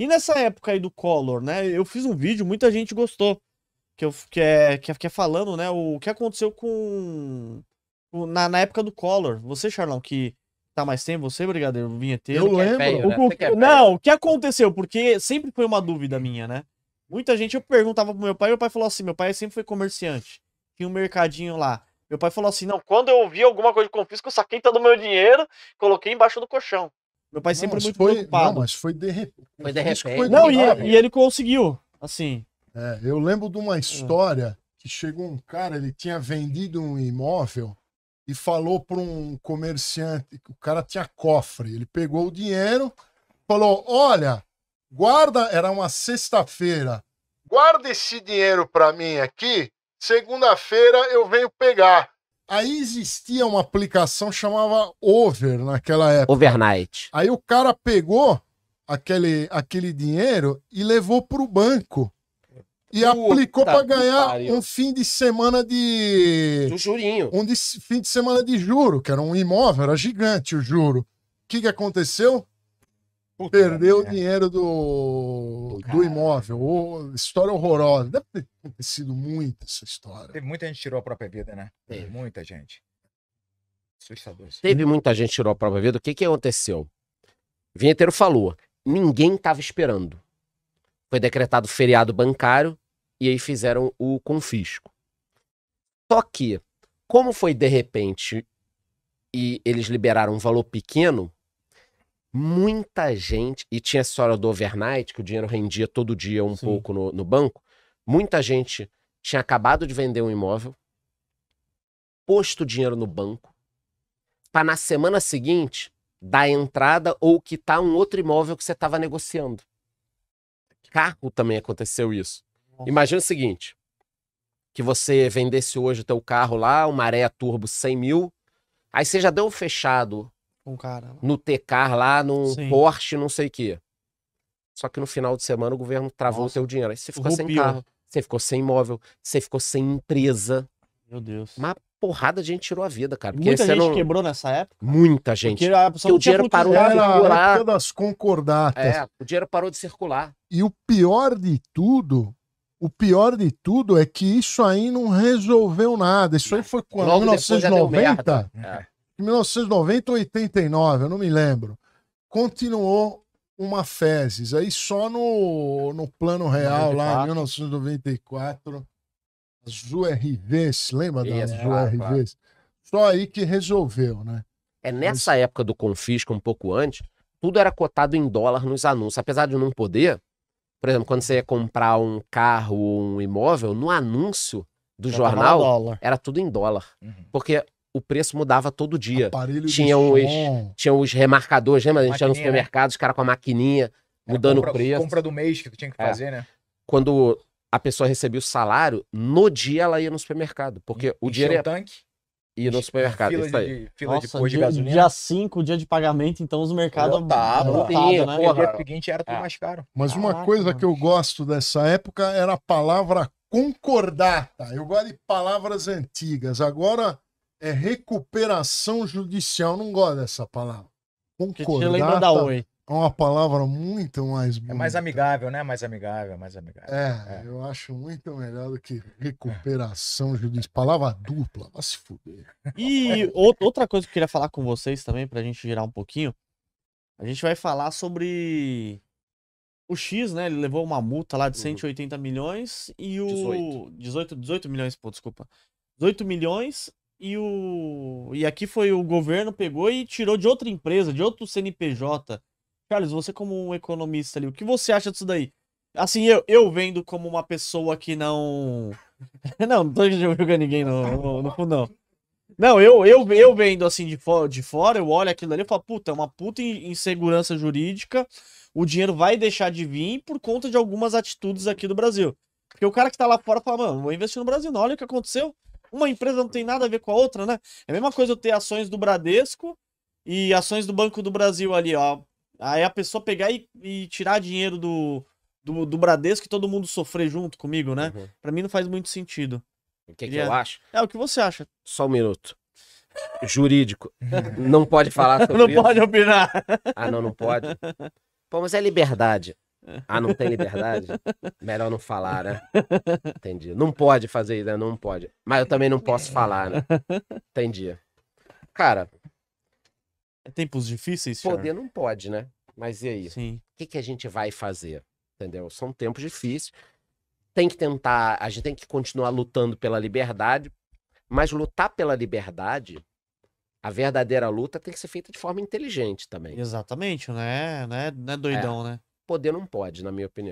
E nessa época aí do Collor, né? Eu fiz um vídeo, muita gente gostou. Que, eu, que, é, que, é, que é falando, né? O que aconteceu com. Na, na época do Collor. Você, Charlão, que tá mais tempo, você, Brigadeiro, vinheteiro. Eu é lembro. É feio, né? o, é não, o que aconteceu? Porque sempre foi uma dúvida minha, né? Muita gente, eu perguntava pro meu pai, meu pai falou assim: meu pai sempre foi comerciante. Tinha um mercadinho lá. Meu pai falou assim: não, quando eu vi alguma coisa de confisco, eu saquei todo o meu dinheiro, coloquei embaixo do colchão. Meu pai sempre não, muito foi, preocupado. Não, mas foi de repente. Foi de repente. Foi não, e, e, ele conseguiu, assim. É, eu lembro de uma hum. história que chegou um cara, ele tinha vendido um imóvel e falou para um comerciante que o cara tinha cofre. Ele pegou o dinheiro, falou: Olha, guarda, era uma sexta-feira, guarda esse dinheiro para mim aqui, segunda-feira eu venho pegar. Aí existia uma aplicação chamava Over naquela época. Overnight. Aí o cara pegou aquele, aquele dinheiro e levou para o banco. E Puta aplicou para ganhar pariu. um fim de semana de. Um jurinho. Um de, fim de semana de juro, que era um imóvel, era gigante o juro. O que, que aconteceu? Puta perdeu o dinheiro do, do imóvel. Oh, história horrorosa. Deve ter acontecido muito essa história. Teve muita gente que tirou a própria vida, né? Teve é. muita gente. Assustador. Teve muita gente que tirou a própria vida. O que, que aconteceu? O vinheteiro falou: ninguém estava esperando. Foi decretado feriado bancário e aí fizeram o confisco. Só que, como foi de repente e eles liberaram um valor pequeno, muita gente. E tinha a história do overnight, que o dinheiro rendia todo dia um Sim. pouco no, no banco. Muita gente tinha acabado de vender um imóvel, posto o dinheiro no banco, para na semana seguinte dar entrada ou quitar um outro imóvel que você estava negociando. Carro também aconteceu isso. Nossa. Imagina o seguinte: que você vendesse hoje o teu carro lá, uma areia turbo 100 mil, aí você já deu fechado um cara. No Tecar lá, no Sim. Porsche, não sei o quê. Só que no final de semana o governo travou Nossa. o seu dinheiro. Aí você ficou sem carro, você ficou sem imóvel, você ficou sem empresa. Meu Deus. Uma porrada de gente tirou a vida, cara. Muita gente não... quebrou nessa época? Muita gente. Porque, a Porque o dinheiro parou de circular. Era das concordatas. É, o dinheiro parou de circular. E o pior de tudo, o pior de tudo é que isso aí não resolveu nada. Isso aí foi quando? Logo 1990? É de 1990 ou 89, eu não me lembro. Continuou uma fezes, aí só no, no plano real 94. lá, em 1994, as URVs, lembra das é, URVs? Só aí que resolveu, né? É nessa Mas... época do confisco, um pouco antes, tudo era cotado em dólar nos anúncios, apesar de não poder, por exemplo, quando você ia comprar um carro ou um imóvel, no anúncio do Eu jornal era tudo em dólar. Uhum. Porque o preço mudava todo dia. Aparelho tinham, os, tinham os remarcadores, lembra? A gente ia no né? supermercado, os caras com a maquininha, é, mudando compra, o preço. Compra do mês que tu tinha que é. fazer, é. né? Quando a pessoa recebia o salário, no dia ela ia no supermercado. Porque e, o dinheiro. Ia... O tanque? E no supermercado. Fila isso aí. De, fila Nossa, de de dia, gasolina. Dia 5, dia de pagamento, então os mercados lotavam. É lotado, né? Porra, o seguinte era tudo é. mais caro. Mas Caraca, uma coisa mano. que eu gosto dessa época era a palavra concordata. Tá? Eu gosto de palavras antigas. Agora é recuperação judicial. Não gosto dessa palavra. Concordata da Oi. é uma palavra muito mais bonita. É mais amigável, né? Mais amigável, mais amigável. É, é. eu acho muito melhor do que recuperação judicial. Palavra dupla, vai se fuder. E outra coisa que eu queria falar com vocês também, pra gente girar um pouquinho. A gente vai falar sobre o X, né? Ele levou uma multa lá de 180 uhum. milhões e o. 18. 18, 18 milhões, pô, desculpa. 18 milhões e o e aqui foi o governo pegou e tirou de outra empresa, de outro CNPJ. Carlos, você como um economista ali, o que você acha disso daí? Assim, eu, eu vendo como uma pessoa que não. não, não tô julgando ninguém no, no, fundo, não. Não, eu, eu, eu vendo assim de, fo de fora, eu olho aquilo ali e falo, puta, é uma puta insegurança jurídica. O dinheiro vai deixar de vir por conta de algumas atitudes aqui do Brasil. Porque o cara que tá lá fora fala, mano, vou investir no Brasil, não, olha o que aconteceu. Uma empresa não tem nada a ver com a outra, né? É a mesma coisa eu ter ações do Bradesco e ações do Banco do Brasil ali, ó. Aí a pessoa pegar e, e tirar dinheiro do, do, do Bradesco e todo mundo sofrer junto comigo, né? Uhum. Para mim não faz muito sentido. O que, que eu é- acho? É o que você acha. Só um minuto jurídico. Não pode falar sobre Não isso. pode opinar. Ah, não, não pode. Pô, mas é liberdade. Ah, não tem liberdade? Melhor não falar, né? Entendi. Não pode fazer isso, né? Não pode. Mas eu também não posso falar, né? Entendi. Cara. É tempos difíceis, Poder não pode, né? Mas e aí? Sim. O que, que a gente vai fazer? Entendeu? São tempos difíceis. Tem que tentar. A gente tem que continuar lutando pela liberdade. Mas lutar pela liberdade a verdadeira luta tem que ser feita de forma inteligente também. Exatamente, né? Não é, não é doidão, é. né? poder não pode, na minha opinião.